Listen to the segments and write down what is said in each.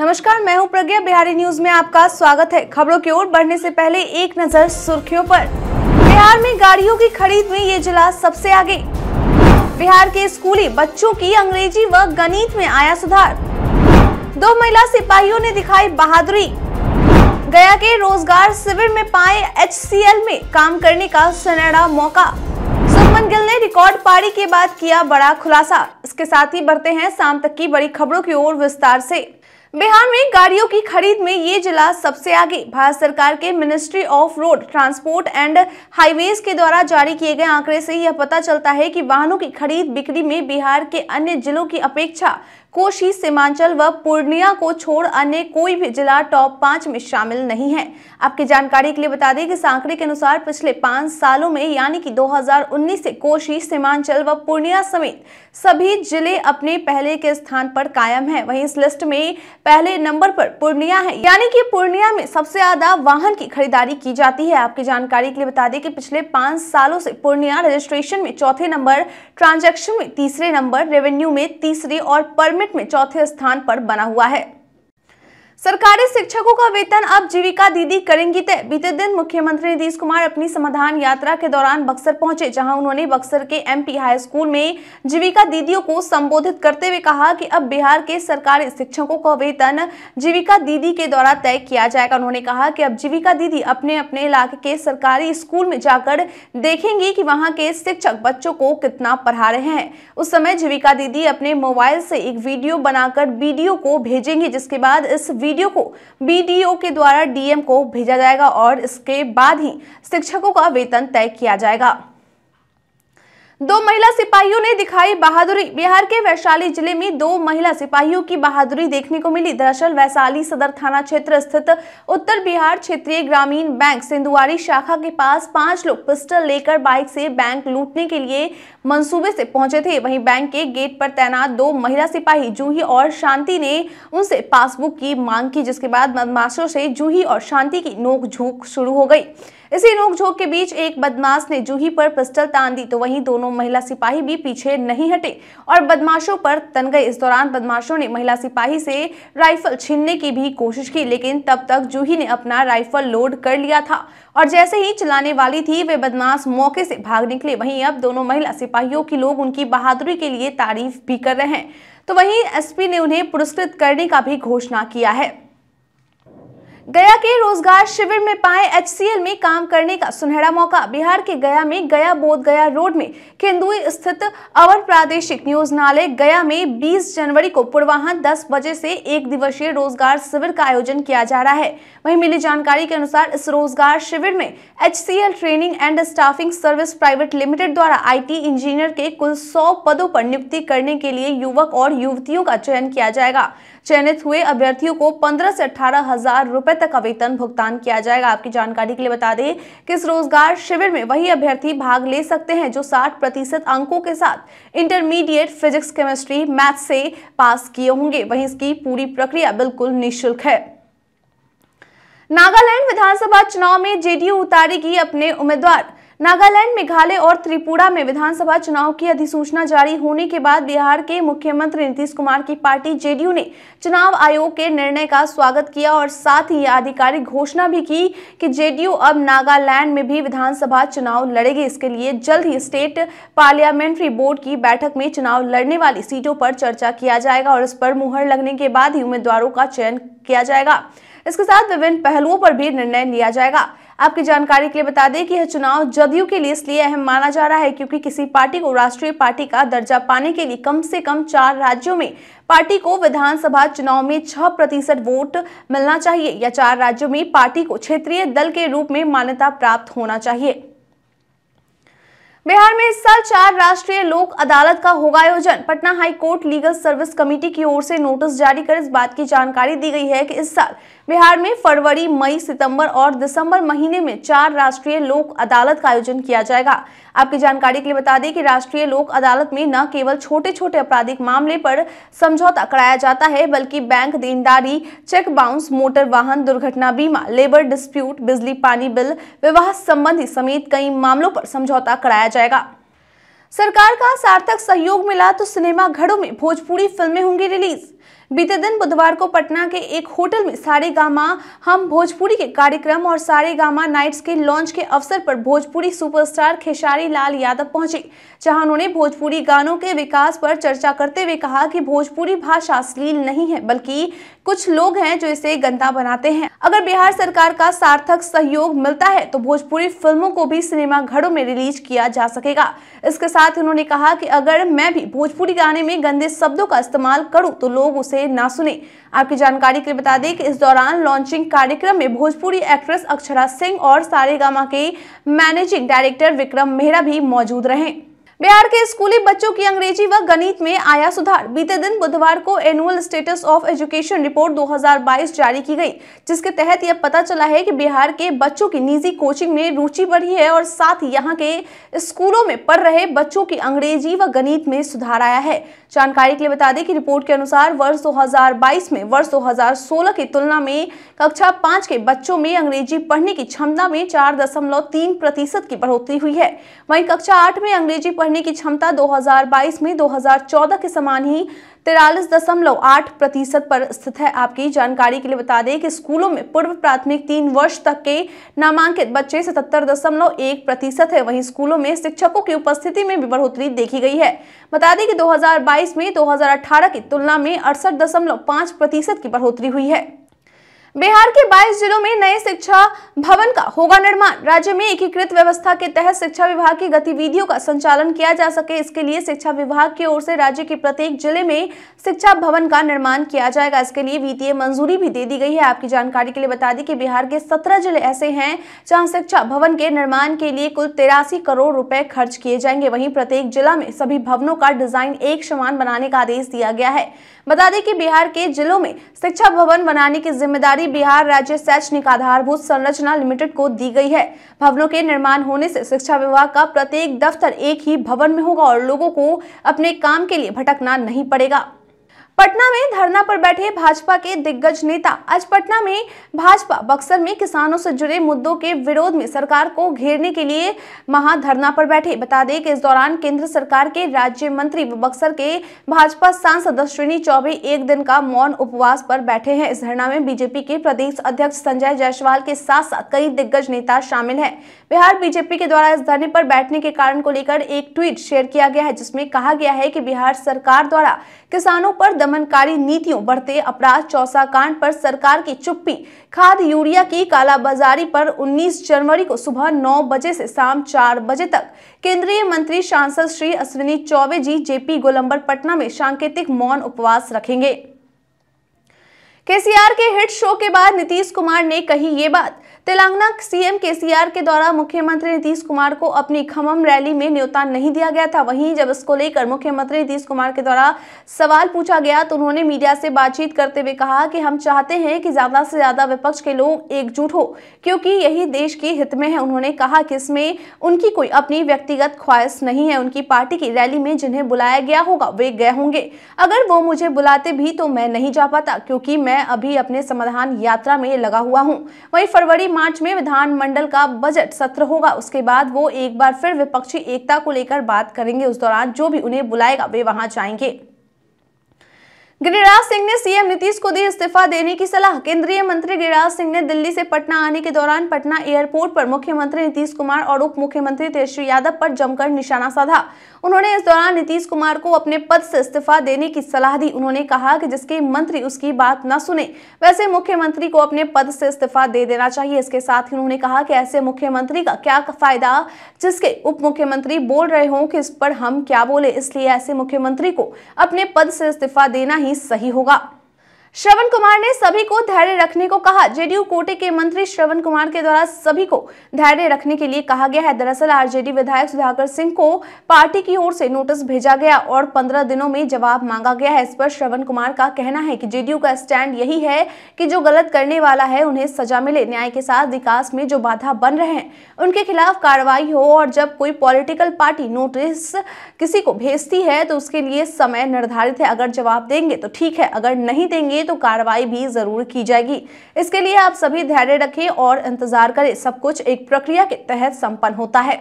नमस्कार मैं हूं प्रज्ञा बिहारी न्यूज में आपका स्वागत है खबरों की ओर बढ़ने से पहले एक नजर सुर्खियों पर बिहार में गाड़ियों की खरीद में ये जिला सबसे आगे बिहार के स्कूली बच्चों की अंग्रेजी व गणित में आया सुधार दो महिला सिपाहियों ने दिखाई बहादुरी गया के रोजगार शिविर में पाए एच में काम करने का सुनहरा मौका सुमन गिल ने रिकॉर्ड पारी के बाद किया बड़ा खुलासा इसके साथ ही बढ़ते हैं शाम तक की बड़ी खबरों की ओर विस्तार ऐसी बिहार में गाड़ियों की खरीद में ये जिला सबसे आगे भारत सरकार के ministry of road transport and highways के द्वारा जारी किए गए आंकड़े से यह पता चलता है कि वाहनों की खरीद बिक्री में बिहार के अन्य जिलों की अपेक्षा कोशी सीमांचल व पूर्णिया को छोड़ अन्य कोई भी जिला टॉप पांच में शामिल नहीं है आपकी जानकारी के लिए बता दें कि सांकड़े के अनुसार पिछले पांच सालों में यानी कि 2019 से कोशी सीमांचल व पूर्णिया समेत सभी जिले अपने पहले के स्थान पर कायम है वहीं इस लिस्ट में पहले नंबर पर पूर्णिया है यानी कि पूर्णिया में सबसे ज्यादा वाहन की खरीदारी की जाती है आपकी जानकारी के लिए बता दें कि पिछले पांच सालों से पूर्णिया रजिस्ट्रेशन में चौथे नंबर ट्रांजेक्शन में तीसरे नंबर रेवेन्यू में तीसरे और परमिट में चौथे स्थान पर बना हुआ है सरकारी शिक्षकों का वेतन अब जीविका दीदी करेंगी तय बीते दिन मुख्यमंत्री नीतीश कुमार अपनी समाधान यात्रा के दौरान बक्सर पहुंचे जहां उन्होंने बक्सर के एमपी हाई स्कूल में जीविका दीदियों को संबोधित करते हुए कहा कि अब बिहार के सरकारी शिक्षकों का वेतन जीविका दीदी के द्वारा तय किया जाएगा उन्होंने कहा कि अब जीविका दीदी अपने अपने इलाके के सरकारी स्कूल में जाकर देखेंगी की वहाँ के शिक्षक बच्चों को कितना पढ़ा रहे हैं उस समय जीविका दीदी अपने मोबाइल से एक वीडियो बनाकर वीडियो को भेजेंगी जिसके बाद इस वीडियो को बीडीओ के द्वारा डीएम को भेजा जाएगा और इसके बाद ही शिक्षकों का वेतन तय किया जाएगा दो महिला सिपाहियों ने दिखाई बहादुरी बिहार के वैशाली जिले में दो महिला सिपाहियों की बहादुरी देखने को मिली दरअसल वैशाली सदर थाना क्षेत्र स्थित उत्तर बिहार क्षेत्रीय ग्रामीण बैंक सिंधुआरी शाखा के पास पांच लोग पिस्टल लेकर बाइक से बैंक लूटने के लिए मंसूबे से पहुंचे थे वहीं बैंक के गेट पर तैनात दो महिला सिपाही जूही और शांति ने उनसे पासबुक की मांग की जिसके बाद बदमाशों से जूही और शांति की नोक शुरू हो गई इसी नोकझोंक के बीच एक बदमाश ने जूही पर पिस्टल तान दी तो वहीं दोनों महिला सिपाही भी पीछे नहीं हटे और बदमाशों पर तन गए इस दौरान बदमाशों ने महिला सिपाही से राइफल छीनने की भी कोशिश की लेकिन तब तक जूही ने अपना राइफल लोड कर लिया था और जैसे ही चलाने वाली थी वे बदमाश मौके से भाग निकले वहीं अब दोनों महिला सिपाहियों की लोग उनकी बहादुरी के लिए तारीफ भी कर रहे हैं तो वहीं एसपी ने उन्हें पुरस्कृत करने का भी घोषणा किया है गया के रोजगार शिविर में पाए एचसीएल में काम करने का सुनहरा मौका बिहार के गया में गया बोध गया रोड में खेन्दुई स्थित अवर प्रादेशिक नाले गया में 20 जनवरी को पूर्वाहन 10 बजे से एक दिवसीय रोजगार शिविर का आयोजन किया जा रहा है वहीं मिली जानकारी के अनुसार इस रोजगार शिविर में H training and staffing service private limited द्वारा आई इंजीनियर के कुल सौ पदों पर नियुक्ति करने के लिए युवक और युवतियों का चयन किया जाएगा चयनित हुए अभ्यर्थियों को पंद्रह से अठारह हजार तक वेतन भुगतान किया जाएगा आपकी जानकारी के लिए बता दें कि इस रोजगार शिविर में वही अभ्यर्थी भाग ले सकते हैं जो 60 प्रतिशत अंकों के साथ इंटरमीडिएट फिजिक्स केमिस्ट्री मैथ से पास किए होंगे वहीं इसकी पूरी प्रक्रिया बिल्कुल निःशुल्क है नागालैंड विधानसभा चुनाव में जेडीयू उतारेगी अपने उम्मीदवार नागालैंड मेघालय और त्रिपुरा में विधानसभा चुनाव की अधिसूचना जारी होने के बाद बिहार के मुख्यमंत्री नीतीश कुमार की पार्टी जेडीयू ने चुनाव आयोग के निर्णय का स्वागत किया और साथ ही आधिकारिक घोषणा भी की कि जेडीयू अब नागालैंड में भी विधानसभा चुनाव लड़ेगी इसके लिए जल्द ही स्टेट पार्लियामेंट्री बोर्ड की बैठक में चुनाव लड़ने वाली सीटों पर चर्चा किया जाएगा और इस पर मुहर लगने के बाद ही उम्मीदवारों का चयन किया जाएगा इसके साथ विभिन्न पहलुओं पर भी निर्णय लिया जाएगा आपकी जानकारी के लिए बता दें कि यह चुनाव जदयू के लिए इसलिए अहम माना जा रहा है क्योंकि किसी पार्टी को राष्ट्रीय पार्टी का दर्जा पाने के लिए कम से कम चार राज्यों में पार्टी को विधानसभा चुनाव में छह प्रतिशत वोट मिलना चाहिए या चार राज्यों में पार्टी को क्षेत्रीय दल के रूप में मान्यता प्राप्त होना चाहिए बिहार में इस साल चार राष्ट्रीय लोक अदालत का होगा आयोजन Patna high court legal service committee की ओर से नोटिस जारी कर इस बात की जानकारी दी गई है कि इस साल बिहार में फरवरी मई सितंबर और दिसंबर महीने में चार राष्ट्रीय लोक अदालत का आयोजन किया जाएगा आपकी जानकारी के लिए बता दें कि राष्ट्रीय लोक अदालत में न केवल छोटे छोटे आपराधिक मामले पर समझौता कराया जाता है बल्कि बैंक देनदारी चेक बाउंस मोटर वाहन दुर्घटना बीमा लेबर डिस्प्यूट बिजली पानी बिल विवाह संबंधी समेत कई मामलों पर समझौता कराया जाएगा सरकार का सार्थक सहयोग मिला तो सिनेमा घरों में भोजपुरी फिल्में होंगी रिलीज बीते दिन बुधवार को पटना के एक होटल में सारे गामा हम भोजपुरी के कार्यक्रम और सारे गामा नाइट्स के लॉन्च के अवसर पर भोजपुरी सुपरस्टार खेसारी लाल यादव पहुंचे जहां उन्होंने भोजपुरी गानों के विकास पर चर्चा करते हुए कहा कि भोजपुरी भाषा अश्लील नहीं है बल्कि कुछ लोग हैं जो इसे गंदा बनाते हैं अगर बिहार सरकार का सार्थक सहयोग मिलता है तो भोजपुरी फिल्मों को भी सिनेमा घरों में रिलीज किया जा सकेगा इसके साथ उन्होंने कहा कि अगर मैं भी भोजपुरी गाने में गंदे शब्दों का इस्तेमाल करूँ तो लोग लोगों उसे ना सुने आपकी जानकारी के लिए बता दें कि इस दौरान लॉन्चिंग कार्यक्रम में भोजपुरी एक्ट्रेस अक्षरा सिंह और सारेगामा के मैनेजिंग डायरेक्टर विक्रम मेहरा भी मौजूद रहे बिहार के स्कूली बच्चों की अंग्रेजी व गणित में आया सुधार बीते दिन बुधवार को annual status of education report 2022 जारी की गई जिसके तहत यह पता चला है कि बिहार के बच्चों की निजी कोचिंग में रुचि बढ़ी है और साथ ही यहाँ के स्कूलों में पढ़ रहे बच्चों की अंग्रेजी व गणित में सुधार आया है जानकारी के लिए बता दें कि रिपोर्ट के अनुसार वर्ष दो में वर्ष दो की तुलना में कक्षा पाँच के बच्चों में अंग्रेजी पढ़ने की क्षमता में चार प्रतिशत की बढ़ोतरी हुई है वही कक्षा आठ में अंग्रेजी बढ़ने की क्षमता 2022 में 2014 के समान ही तिरालीस दशमलव आठ प्रतिशत पर स्थित है आपकी जानकारी के लिए बता दें कि स्कूलों में पूर्व प्राथमिक तीन वर्ष तक के नामांकित बच्चे सतहत्तर दशमलव एक प्रतिशत है वहीं स्कूलों में शिक्षकों की उपस्थिति में भी बढ़ोतरी देखी गई है बता दें कि 2022 में 2018 की तुलना में अड़सठ दशमलव पाँच प्रतिशत की बढ़ोतरी हुई है बिहार के 22 जिलों में नए शिक्षा भवन का होगा निर्माण राज्य में एकीकृत व्यवस्था के तहत शिक्षा विभाग की गतिविधियों का संचालन किया जा सके इसके लिए शिक्षा विभाग की ओर से राज्य के प्रत्येक जिले में शिक्षा भवन का निर्माण किया जाएगा इसके लिए वित्तीय मंजूरी भी दे दी गई है आपकी जानकारी के लिए बता दी कि बिहार के सत्रह जिले ऐसे हैं जहाँ शिक्षा भवन के निर्माण के लिए कुल तिरासी करोड़ रुपए खर्च किए जाएंगे वहीं प्रत्येक जिला में सभी भवनों का डिजाइन एक समान बनाने का आदेश दिया गया है बता दें कि बिहार के जिलों में शिक्षा भवन बनाने की जिम्मेदारी जानकारी बिहार राज्य शैक्षणिक आधारभूत संरचना लिमिटेड को दी गई है भवनों के निर्माण होने से शिक्षा विभाग का प्रत्येक दफ्तर एक ही भवन में होगा और लोगों को अपने काम के लिए भटकना नहीं पड़ेगा पटना में धरना पर बैठे भाजपा के दिग्गज नेता आज पटना में भाजपा बक्सर में किसानों से जुड़े मुद्दों के विरोध में सरकार को घेरने के लिए महाधरना पर बैठे बता दें कि इस दौरान केंद्र सरकार के राज्य मंत्री व बक्सर के भाजपा सांसद अश्विनी चौबे एक दिन का मौन उपवास पर बैठे हैं इस धरना में बीजेपी के प्रदेश अध्यक्ष संजय जायसवाल के साथ साथ कई दिग्गज नेता शामिल है बिहार बीजेपी के द्वारा इस धरने पर बैठने के कारण को लेकर एक ट्वीट शेयर किया गया है जिसमें कहा गया है की बिहार सरकार द्वारा किसानों पर दमनकारी नीतियों बढ़ते अपराध चौसा कांड पर सरकार की चुप्पी खाद यूरिया की कालाबाजारी पर 19 जनवरी को सुबह 9 बजे से शाम 4 बजे तक केंद्रीय मंत्री सांसद श्री अश्विनी चौबे जी जेपी गोलंबर पटना में सांकेतिक मौन उपवास रखेंगे केसीआर के हिट शो के बाद नीतीश कुमार ने कही ये बात तेलंगाना सीएम केसीआर के द्वारा मुख्यमंत्री नीतीश कुमार को अपनी खमम रैली में न्योता नहीं दिया गया था वहीं जब इसको लेकर मुख्यमंत्री नीतीश कुमार के द्वारा सवाल पूछा गया तो उन्होंने मीडिया से बातचीत करते हुए कहा कि हम चाहते हैं कि ज्यादा से ज्यादा विपक्ष के लोग एकजुट हो क्योंकि यही देश के हित में है उन्होंने कहा कि इसमें उनकी कोई अपनी व्यक्तिगत ख्वाहिश नहीं है उनकी पार्टी की रैली में जिन्हें बुलाया गया होगा वे गए होंगे अगर वो मुझे बुलाते भी तो मैं नहीं जा पाता क्योंकि मैं अभी अपने समाधान यात्रा में लगा हुआ हूँ वही फरवरी मार्च में विधानमंडल का बजट सत्र होगा उसके बाद वो एक बार फिर विपक्षी एकता को लेकर बात करेंगे उस दौरान जो भी उन्हें बुलाएगा वे वहां जाएंगे गिरिराज सिंह ने सीएम नीतीश को दी इस्तीफा देने की सलाह केंद्रीय मंत्री गिरिराज सिंह ने दिल्ली से पटना आने के दौरान पटना एयरपोर्ट पर मुख्यमंत्री नीतीश कुमार और उप मुख्यमंत्री तेजस्वी यादव पर जमकर निशाना साधा उन्होंने इस दौरान नीतीश कुमार को अपने पद से इस्तीफा देने की सलाह दी उन्होंने कहा कि जिसके मंत्री उसकी बात न सुने वैसे मुख्यमंत्री को अपने पद से इस्तीफा दे देना चाहिए इसके साथ ही उन्होंने कहा कि ऐसे मुख्यमंत्री का क्या फायदा जिसके उप मुख्यमंत्री बोल रहे हों कि इस पर हम क्या बोले इसलिए ऐसे मुख्यमंत्री को अपने पद से इस्तीफा देना ही ही सही होगा श्रवण कुमार ने सभी को धैर्य रखने को कहा जेडीयू कोटे के मंत्री श्रवण कुमार के द्वारा सभी को धैर्य रखने के लिए कहा गया है दरअसल आरजेडी विधायक सुधाकर सिंह को पार्टी की ओर से नोटिस भेजा गया और पंद्रह दिनों में जवाब मांगा गया है इस पर श्रवण कुमार का कहना है कि जेडीयू का स्टैंड यही है कि जो गलत करने वाला है उन्हें सजा मिले न्याय के साथ विकास में जो बाधा बन रहे हैं उनके खिलाफ कार्रवाई हो और जब कोई पॉलिटिकल पार्टी नोटिस किसी को भेजती है तो उसके लिए समय निर्धारित है अगर जवाब देंगे तो ठीक है अगर नहीं देंगे तो कार्रवाई भी जरूर की जाएगी इसके लिए आप सभी धैर्य रखें और इंतजार करें सब कुछ एक प्रक्रिया के तहत संपन्न होता है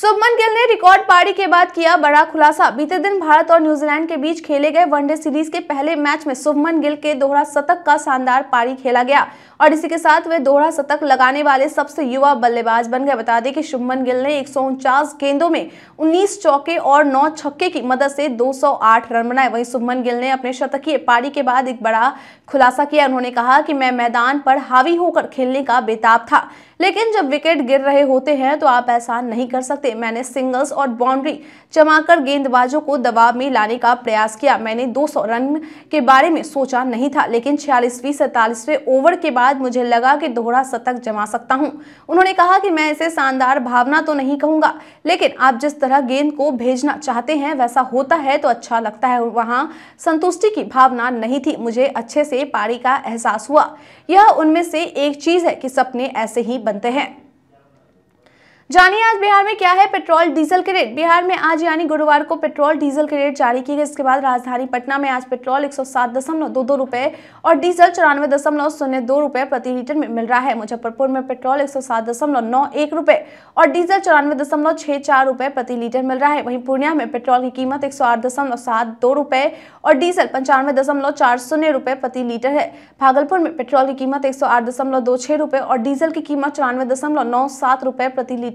शुभमन गिल ने रिकॉर्ड पारी के बाद किया बड़ा खुलासा बीते दिन भारत और न्यूजीलैंड के बीच खेले गए वनडे सीरीज के पहले मैच में सुभमन गिल के दोहरा शतक का शानदार पारी खेला गया और इसी के साथ वे दोहरा शतक लगाने वाले सबसे युवा बल्लेबाज बन गए बता दें कि शुभमन गिल ने एक गेंदों में 19 चौके और 9 छक्के की मदद से 208 रन बनाए वहीं शुभमन गिल ने अपने शतकीय पारी के बाद एक बड़ा खुलासा किया उन्होंने कहा कि मैं मैदान पर हावी होकर खेलने का बेताब था लेकिन जब विकेट गिर रहे होते हैं तो आप ऐसा नहीं कर सकते मैंने सिंगल्स और बाउंड्री जमाकर गेंदबाजों को दबाव में लाने का प्रयास किया मैंने 200 रन के बारे में सोचा नहीं था लेकिन छियालीसवीं सैतालीसवें ओवर के बाद बाद मुझे लगा कि दोहरा शतक जमा सकता हूं उन्होंने कहा कि मैं इसे शानदार भावना तो नहीं कहूंगा लेकिन आप जिस तरह गेंद को भेजना चाहते हैं वैसा होता है तो अच्छा लगता है वहां संतुष्टि की भावना नहीं थी मुझे अच्छे से पारी का एहसास हुआ यह उनमें से एक चीज है कि सपने ऐसे ही बनते हैं जानिए आज बिहार में क्या है पेट्रोल डीजल के रेट बिहार में आज यानी गुरुवार को पेट्रोल डीजल के रेट जारी किए गए इसके बाद राजधानी पटना में आज पेट्रोल एक सौ सात दशमलव दो दो और डीजल चौरानवे दशमलव शून्य दो रुपये प्रति लीटर में मिल रहा है मुजफ्फरपुर में पेट्रोल एक सौ सात दशमलव नौ एक और डीजल चौरानवे दशमलव छह चार रुपये प्रति लीटर मिल रहा है वहीं पूर्णिया में पेट्रोल की कीमत एक सौ आठ दशमलव सात दो और डीजल पंचानवे दशमलव चार शून्य प्रति लीटर है भागलपुर में पेट्रोल की कीमत एक सौ आठ दशमलव दो और डीजल की कीमत चौरानवे दशमलव नौ सात प्रति लीटर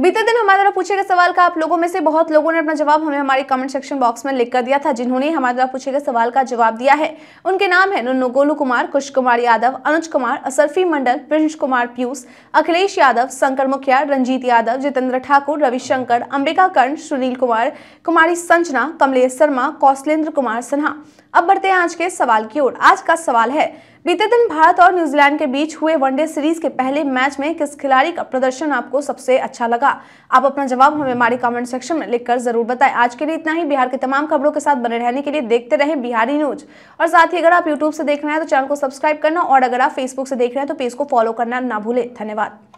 बीते दिन हमारे द्वारा पूछे गए सवाल का आप लोगों में से बहुत लोगों ने अपना जवाब हमें हमारे कमेंट सेक्शन बॉक्स में लिख कर दिया था जिन्होंने हमारे द्वारा पूछे गए सवाल का जवाब दिया है उनके नाम है नुनु गोलू कुमार कुश कुमार यादव अनुज कुमार असरफी मंडल प्रिंस कुमार पीयूष अखिलेश यादव शंकर मुखिया रंजीत यादव जितेंद्र ठाकुर रविशंकर अंबिका कर्ण सुनील कुमार कुमारी संजना कमलेश शर्मा कौशलेंद्र कुमार सिन्हा अब बढ़ते हैं आज के सवाल की ओर आज का सवाल है बीते दिन भारत और न्यूजीलैंड के बीच हुए वनडे सीरीज के पहले मैच में किस खिलाड़ी का प्रदर्शन आपको सबसे अच्छा लगा आप अपना जवाब हमें हमारे कमेंट सेक्शन में लिखकर जरूर बताएं आज के लिए इतना ही बिहार के तमाम खबरों के साथ बने रहने के लिए देखते रहें बिहारी न्यूज और साथ ही अगर आप यूट्यूब से देख रहे हैं तो चैनल को सब्सक्राइब करना और अगर आप फेसबुक से देख रहे हैं तो पेज को फॉलो करना ना भूलें धन्यवाद